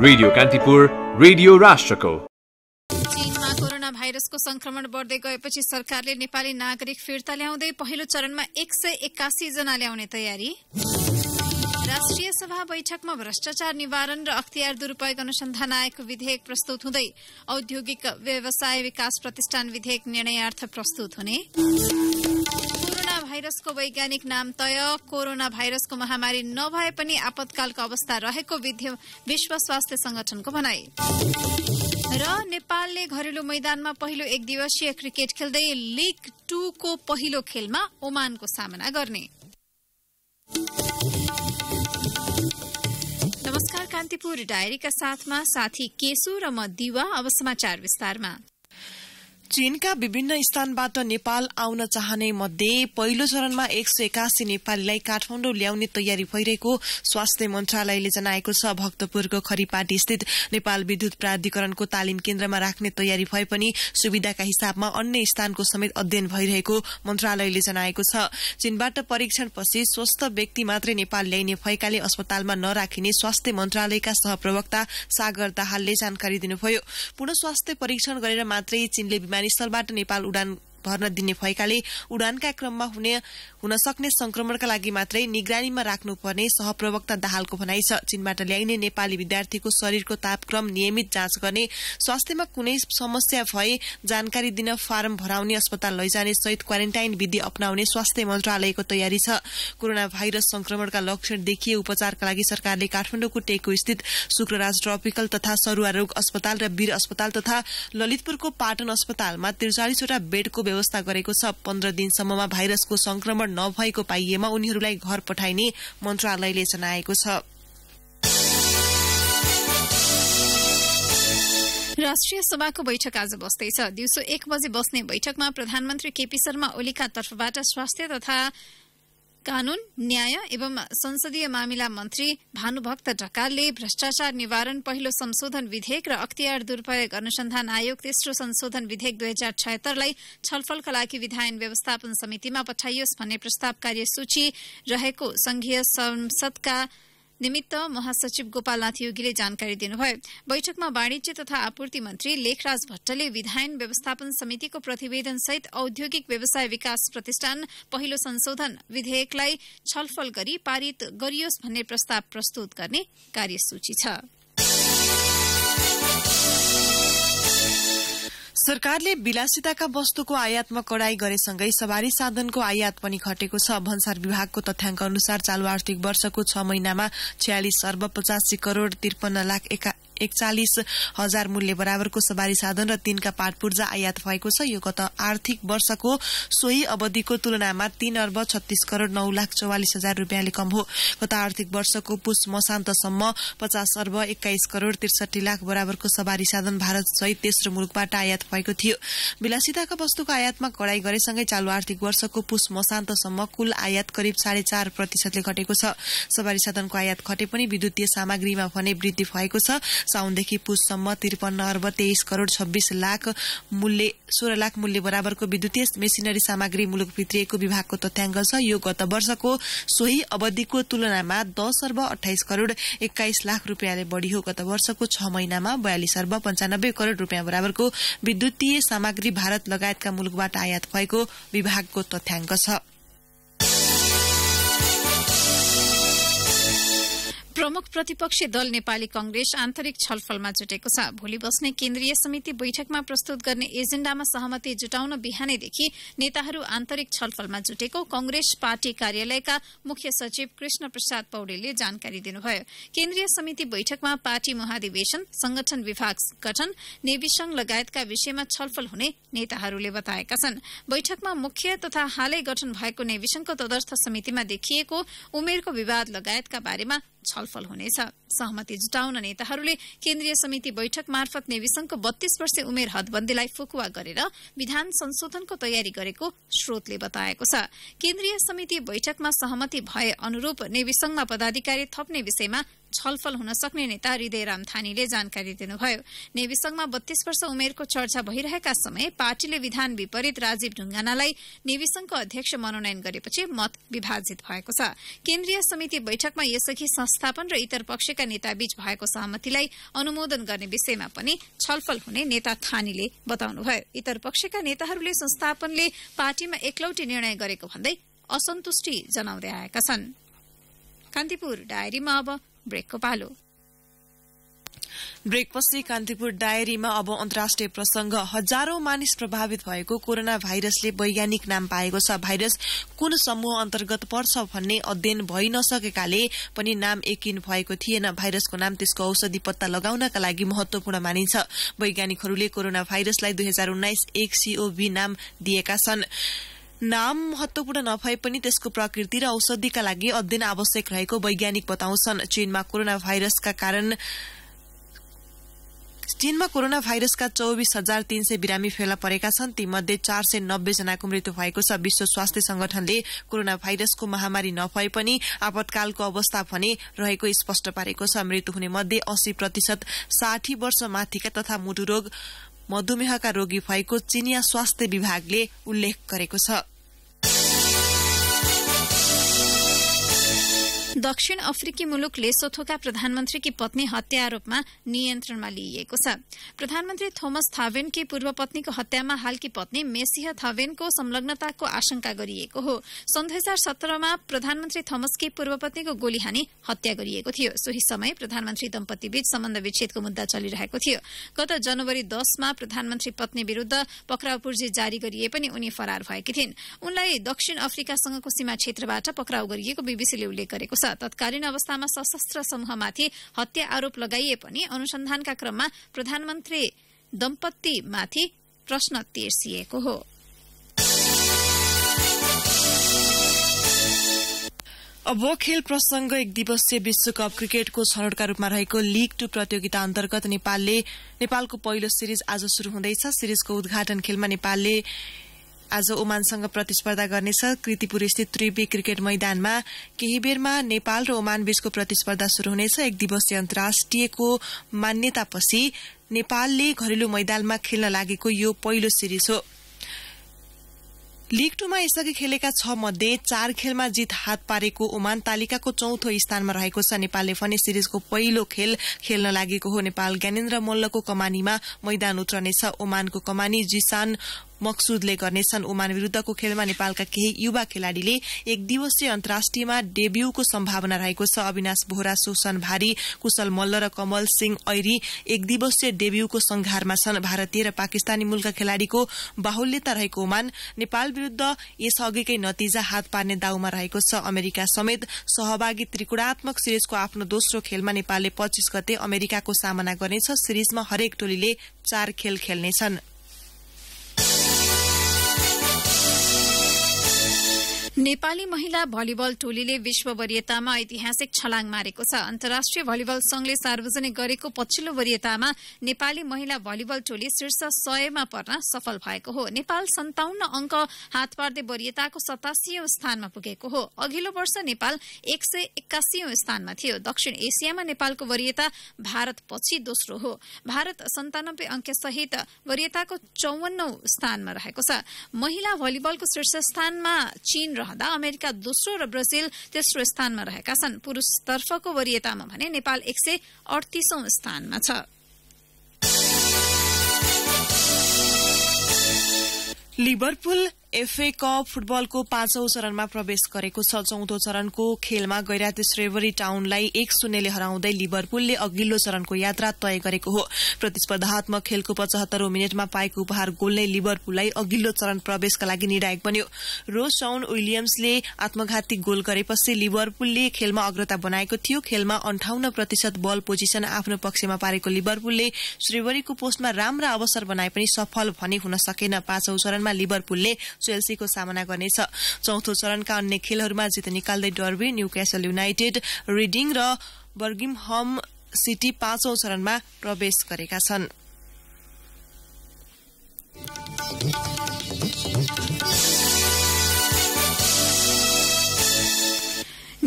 radio Kantipur radio राष्ट्रको चीनमा corona भाइरसको संक्रमण बढ्दै गएपछि सरकारले नेपाली नागरिक फिर्ता ल्याउँदै पहिलो चरणमा एक सय एक्कासी जना ल्याउने तयारी राष्ट्रिय सभा बैठकमा भ्रष्टाचार निवारण र अख्तियार दुरूपयोग अनुसन्धान आएको विधेयक प्रस्तुत हुँदै औद्योगिक व्यवसाय विकास प्रतिष्ठान विधेयक निर्णयार्थ प्रस्तुत हुने भाइरसको वैज्ञानिक नाम तय कोरोना भाइरसको महामारी नभए पनि आपतकालको अवस्था रहेको विश्व स्वास्थ्य संगठनको भनाई र नेपालले घरेलु मैदानमा पहिलो एक दिवसीय क्रिकेट खेल्दै लिग टूको पहिलो खेलमा ओमानको सामना गर्ने नमस्कार कान्तिपुर डायरीका साथमा साथी केशु र म दिवा अब समाचार विस्तारमा चीनका विभिन्न स्थानबाट नेपाल आउन चाहने मध्ये पहिलो चरणमा एक सय एकासी नेपालीलाई काठमाडौँ ल्याउने तयारी भइरहेको स्वास्थ्य मन्त्रालयले जनाएको छ भक्तपुरको खरिपाटी स्थित नेपाल विद्युत प्राधिकरणको तालिम केन्द्रमा राख्ने तयारी भए पनि सुविधाका हिसाबमा अन्य स्थानको समेत अध्ययन भइरहेको मन्त्रालयले जनाएको छ चीनबाट परीक्षणपछि स्वस्थ व्यक्ति मात्रै नेपाल ल्याइने भएकाले अस्पतालमा नराखिने स्वास्थ्य मन्त्रालयका सहप्रवक्ता सागर दाहालले जानकारी दिनुभयो पुनः स्वास्थ्य परीक्षण गरेर मात्रै चीनले विमानस्थलबाट नेपाल उडान भर्न दिने भएकाले उडानका क्रममा हुने हुन सक्ने संक्रमणका लागि मात्रै निगरानीमा राख्नुपर्ने सहप्रवक्ता दाहालको भनाइ छ चीनबाट ल्याइने नेपाली विद्यार्थीको शरीरको तापक्रम नियमित जाँच गर्ने स्वास्थ्यमा कुनै समस्या भए जानकारी दिन फारम भराउने अस्पताल लैजाने सहित क्वारेन्टाइन विधि अप्नाउने स्वास्थ्य मन्त्रालयको तयारी छ कोरोना भाइरस संक्रमणका लक्षण देखिए उपचारका लागि सरकारले काठमाडौँको टेको स्थित शुक्रराज ट्रपिकल तथा सरुवा रोग अस्पताल र वीर अस्पताल तथा ललितपुरको पाटन अस्पतालमा त्रिचालिसवटा बेडको व्यवस्था व्यवस्था गरेको छ पन्ध्र दिनसम्ममा भाइरसको संक्रमण नभएको पाइएमा उनीहरूलाई घर पठाइने मन्त्रालयले जनाएको छ राष्ट्रिय सभाको बैठक आज बस्दैछ दिउँसो एक बजे बस्ने बैठकमा प्रधानमन्त्री केपी शर्मा ओलीका तर्फबाट स्वास्थ्य तथा कानून न्याय एवं संसदीय मामिला मन्त्री भानुभक्त ढकालले भ्रष्टाचार निवारण पहिलो संशोधन विधेयक र अख्तियार दुरूपयोग अनुसन्धान आयोग तेस्रो संशोधन विधेयक दुई हजार छयत्तरलाई छलफलका लागि विधायन व्यवस्थापन समितिमा पठाइयोस् भन्ने प्रस्ताव कार्यसूची रहेको संघीय संसदका निमित्त महासचिव गोपालनाथ योगीले जानकारी दिनुभयो बैठकमा वाणिज्य तथा आपूर्ति मन्त्री लेखराज भट्टले विधायन व्यवस्थापन समितिको सहित औद्योगिक व्यवसाय विकास प्रतिष्ठान पहिलो संशोधन विधेयकलाई छलफल गरी पारित गरियोस् भन्ने प्रस्ताव प्रस्तुत गर्ने कार्यसूची छ सरकारले विलासिताका वस्तुको आयातमा कडाई गरेसँगै सवारी साधनको आयात पनि घटेको छ भन्सार विभागको तथ्याङ्क अनुसार चालु आर्थिक वर्षको छ महिनामा छ्यालिस अर्ब पचासी करोड़ त्रिपन्न लाख एकचालिस हजार मूल्य बराबरको सवारी साधन र तीनका पूर्जा आयात भएको छ यो गत आर्थिक वर्षको सोही अवधिको तुलनामा तीन अर्ब छत्तीस करोड़ नौ लाख चौवालिस हजार रूपियाँले कम हो गत आर्थिक वर्षको पुष मसान्तसम्म पचास अर्ब एक्काइस करोड़ त्रिसठी लाख बराबरको सवारी साधन भारत सहित तेस्रो मुलुकबाट आयात भएको थियो विलासिताका वस्तुको आयातमा कड़ाई गरेसँगै चालू आर्थिक वर्षको पुष मसान्तसम्म कुल आयात करिब साढे चार प्रतिशतले घटेको छ सवारी साधनको आयात घटे पनि विद्युतीय सामग्रीमा भने वृद्धि भएको छ साउनदेखि पुससम्म त्रिपन्न अर्ब तेइस करोड़ छब्बीस लाख मूल्य सोह्र लाख मूल्य बराबरको विद्युतीय मेसिनरी सामग्री मुलुक भित्रिएको विभागको तथ्याङ्क छ यो गत वर्षको सोही अवधिको तुलनामा दश अर्ब अठाइस करोड़ एक्काइस लाख रूपियाँले बढ़ी हो गत वर्षको छ महिनामा बयालिस अर्ब पञ्चानब्बे करोड़ रूपियाँ बराबरको विद्युतीय सामग्री भारत लगायतका मुलुकबाट आयात भएको विभागको तथ्याङ्क छ प्रमुख प्रतिपक्षी दल नेपाली कंग्रेस आन्तरिक छलफलमा जुटेको छ भोलि बस्ने केन्द्रीय समिति बैठकमा प्रस्तुत गर्ने एजेण्डामा सहमति जुटाउन बिहानैदेखि नेताहरू आन्तरिक छलफलमा जुटेको कंग्रेस पार्टी कार्यालयका मुख्य सचिव कृष्ण प्रसाद पौडेलले जानकारी दिनुभयो केन्द्रीय समिति बैठकमा पार्टी महाधिवेशन संगठन विभाग गठन नेवी लगायतका विषयमा छलफल हुने नेताहरूले बताएका छन् बैठकमा मुख्य तथा हालै गठन भएको नेवी संघको तदर्थ समितिमा देखिएको उमेरको विवाद लगायतका बारेमा छलफल हुनेछ सहमति जुटाउन नेताहरूले केन्द्रीय समिति बैठक मार्फत नेविसंघको बत्तीस वर्ष उमेर हदबन्दीलाई फुकुवा गरेर विधान संशोधनको तयारी गरेको श्रोतले बताएको छ केन्द्रीय समिति बैठकमा सहमति भए अनुरूप नेविसंघमा पदाधिकारी थप्ने विषयमा छलफल हुन सक्ने नेता हृदयराम थानीले जानकारी दिनुभयो नेविसंगमा बत्तीस वर्ष उमेरको चर्चा भइरहेका समय पार्टीले विधान विपरीत राजीव ढुङ्गानालाई नेविसंघको अध्यक्ष मनोनयन गरेपछि मत विभाजित भएको छ केन्द्रीय समिति बैठकमा यसअघि संस्थापन र इतर पक्षका नेताबीच भएको सहमतिलाई अनुमोदन गर्ने विषयमा पनि छलफल हुने नेता थानीले बताउनुभयो इतर पक्षका नेताहरूले संस्थापनले पार्टीमा एकलौटी निर्णय गरेको भन्दै असन्तुष्टि जनाउँदै आएका छन् कान्तिपुर डायरीमा अब ब्रेकको पालो ब्रेकपछि कान्तिपुर डायरीमा अब अन्तर्राष्ट्रिय प्रसंग हजारौं मानिस प्रभावित भएको कोरोना भाइरसले वैज्ञानिक नाम पाएको छ भाइरस कुन समूह अन्तर्गत पर्छ भन्ने अध्ययन भइ नसकेकाले पनि नाम एकिन भएको थिएन भाइरसको नाम त्यसको औषधि पत्ता लगाउनका लागि महत्वपूर्ण मानिन्छ वैज्ञानिकहरूले कोरोना भाइरसलाई दुई हजार उन्नाइस एकसीओभी नाम दिएका छनृ नाम महत्वपूर्ण नभए पनि त्यसको प्रकृति र औषधिका लागि अध्ययन आवश्यक रहेको वैज्ञानिक बताउँछन् चीनमा कोरोना भाइरसका कारण चीनमा कोरोना भाइरसका चौविस हजार तीन सय बिरामी फेला परेका छन् तीमध्ये चार सय नब्बे जनाको मृत्यु भएको छ विश्व स्वास्थ्य संगठनले कोरोना भाइरसको महामारी नभए पनि आपतकालको अवस्था भने रहेको स्पष्ट पारेको छ मृत्यु हुने मध्ये अस्सी प्रतिशत साठी वर्ष माथिका तथा मुटुरोग मधुमेहका रोगी भएको चिनिया स्वास्थ्य विभागले उल्लेख गरेको छ दक्षिण अफ्रिकी मुलुक लेसोथोका प्रधानमन्त्रीकी पत्नी हत्या आरोपमा नियन्त्रणमा लिइएको छ प्रधानमन्त्री थोमस थावेनकी पूर्व पत्नीको हत्यामा हालकी पत्नी मेसिह थावेनको संलग्नताको आशंका गरिएको हो सन् दुई हजार सत्रमा प्रधानमन्त्री थोमसकी पूर्व पत्नीको गोली हानी हत्या गरिएको थियो सोही समय प्रधानमन्त्री दम्पतीबीच सम्बन्ध विच्छेदको मुद्दा चलिरहेको थियो गत जनवरी दसमा प्रधानमन्त्री पत्नी विरूद्ध पक्राउपूर्जी जारी गरिए पनि उनी फरार भएकी थिइन् उनलाई दक्षिण अफ्रिकासँगको सीमा क्षेत्रबाट पक्राउ गरिएको बीबीसीले उल्लेख गरेको छ तत्कालीन अवस्थामा सशस्त्र समूहमाथि हत्या आरोप लगाइए पनि अनुसन्धानका क्रममा प्रधानमन्त्री दम्पतिमाथि प्रश्न तेर्सिएको हो अब खेल प्रसंग एक दिवसीय विश्वकप क्रिकेटको छनौटका रूपमा रहेको लीग टू प्रतियोगिता अन्तर्गत नेपालले नेपालको पहिलो सिरिज आज शुरू हुँदैछ सिरिजको उद्घाटन खेलमा नेपालले आज ओमानसँग प्रतिस्पर्धा गर्नेछ कृतिपुर स्थित त्रिवी क्रिकेट मैदानमा केही बेरमा नेपाल र ओमान बीचको प्रतिस्पर्धा शुरू हुनेछ एक दिवसीय अन्तर्राष्ट्रियको मान्यतापछि नेपालले घरेलु मैदानमा खेल्न लागेको यो पहिलो सिरिज हो लिग टूमा यसअघि खेलेका छ मध्ये चार खेलमा जित हात पारेको ओमान तालिकाको चौथो स्थानमा रहेको छ नेपालले भने सिरिजको पहिलो खेल खेल्न लागेको हो नेपाल ज्ञानेन्द्र मल्लको कमानीमा मैदान उत्रनेछ ओमानको कमानी जिसान मकसुदले गर्नेछन् ओमान विरूद्धको खेलमा नेपालका केही युवा खेलाड़ीले एक दिवसीय अन्तर्राष्ट्रियमा डेब्यूको सम्भावना रहेको छ अविनाश बोहरा सोसन भारी कुशल मल्ल र कमल सिंह ऐरी एक दिवसीय डेब्यूको संघारमा छन् भारतीय र पाकिस्तानी मूलका खेलाड़ीको बाहुल्यता रहेको ओमान नेपाल विरूद्ध यसअघिकै नतिजा हात पार्ने दाउमा रहेको छ अमेरिका समेत सहभागी त्रिकुणात्मक सिरिजको आफ्नो दोस्रो खेलमा नेपालले पच्चीस गते अमेरिकाको सामना गर्नेछ सिरिजमा हरेक टोलीले चार खेल खेल्नेछन् नेपाली महिला भलिबल टोलीले विश्व वरियतामा ऐतिहासिक छलाङ मारेको छ अन्तर्राष्ट्रिय भलिबल संघले सार्वजनिक गरेको पछिल्लो वरियतामा नेपाली महिला भलिबल टोली शीर्ष सयमा पर्न सफल भएको हो नेपाल सन्ताउन्न अंक हात पार्दै वरियताको सतासी स्थानमा पुगेको हो अघिल्लो वर्ष नेपाल एक सय एक्कासी स्थानमा थियो दक्षिण एसियामा नेपालको वरियता भारत पछि दोस्रो हो भारत सन्तानब्बे सहित वरियताको चौवन्नौ स्थानमा रहेको छ महिला भलिबलको शीर्ष स्थानमा चीन रहँदा अमेरिका दोस्रो र ब्राजिल तेस्रो स्थानमा रहेका छन् पुरूषतर्फको वरियतामा भने नेपाल एक सय अडतिसौं स्थानमा छ लिभरपुल एफए कप फुटबलको पाँचौं चरणमा प्रवेश गरेको छ चौथो चरणको खेलमा गैराती श्रेवरी टाउनलाई एक शून्यले हराउँदै लिभरपुलले अघिल्लो चरणको यात्रा तय गरेको हो प्रतिस्पर्धात्मक खेलको पचहत्तरौं मिनटमा पाएको उपहार गोल नै लिभरपुललाई अघिल्लो चरण प्रवेशका लागि निर्णायक बन्यो रोज साउन विलियम्सले आत्मघाती गोल गरेपछि लिभरपुलले खेलमा अग्रता बनाएको थियो खेलमा अन्ठाउन्न प्रतिशत बल पोजिसन आफ्नो पक्षमा पारेको लिभरपुलले श्रेवरीको पोस्टमा राम्रा अवसर बनाए पनि सफल भने हुन सकेन पाँचौं चरणमा लिभरपुलले चेल्सीको सामना गर्नेछ चौथो चरणका अन्य खेलहरूमा जित निकाल्दै Derby Newcastle United Reading र बर्गिमहम सिटी पाँचौं चरणमा प्रवेश गरेका छन्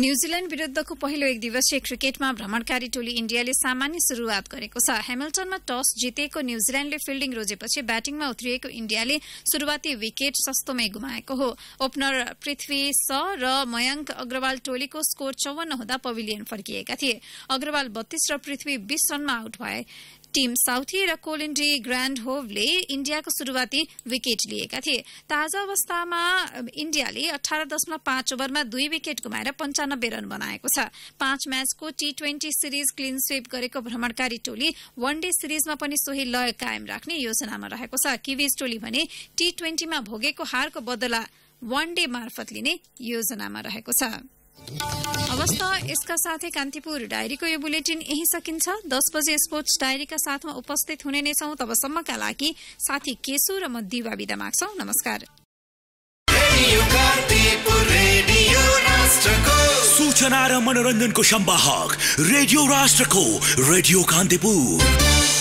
न्यूजील्याण्ड विरूद्धको पहिलो एक दिवसीय क्रिकेटमा भ्रमणकारी टोली इण्डियाले सामान्य शुरूआत गरेको छ हेमिल्टनमा टस जितेको न्यूजील्याण्डले फिल्डिङ रोजेपछि ब्याटिङमा उत्रिएको इण्डियाले शुरूआती विकेट सस्तोमै गुमाएको हो ओपनर पृथ्वी स र मयंक अग्रवाल टोलीको स्कोर चौवन्न हुँदा पविलियन फर्किएका थिए अग्रवाल बत्तीस र पृथ्वी बीस रनमा आउट भए टीम साउथी र कोलिन्डी ग्रान्ड होभले इण्डियाको शुरूआती विकेट लिएका थिए ताजा अवस्थामा इण्डियाले अठार दशमलव पाँच ओभरमा दुई विकेट गुमाएर पञ्चानब्बे रन बनाएको छ पाँच म्याचको T twenty series clean sweep गरेको भ्रमणकारी टोली वन डे सिरिजमा पनि सोही लय कायम राख्ने योजनामा रहेको छ किविज टोली भने टी ट्वेन्टीमा भोगेको हारको बदला वन डे मार्फत लिने योजनामा रहेको छ हवस् त यसका साथै कान्तिपुर डायरीको यो बुलेटिन यही सकिन्छ दस बजे स्पोर्ट्स डायरीका साथमा उपस्थित हुने नै छौ तबसम्मका लागि साथी केशु र म दिवा विदा माग्छौ नमस्कार सूचना र मनोरञ्जनको सम्वाहक रेडियो राष्ट्रको रेडियो कान्तिपुर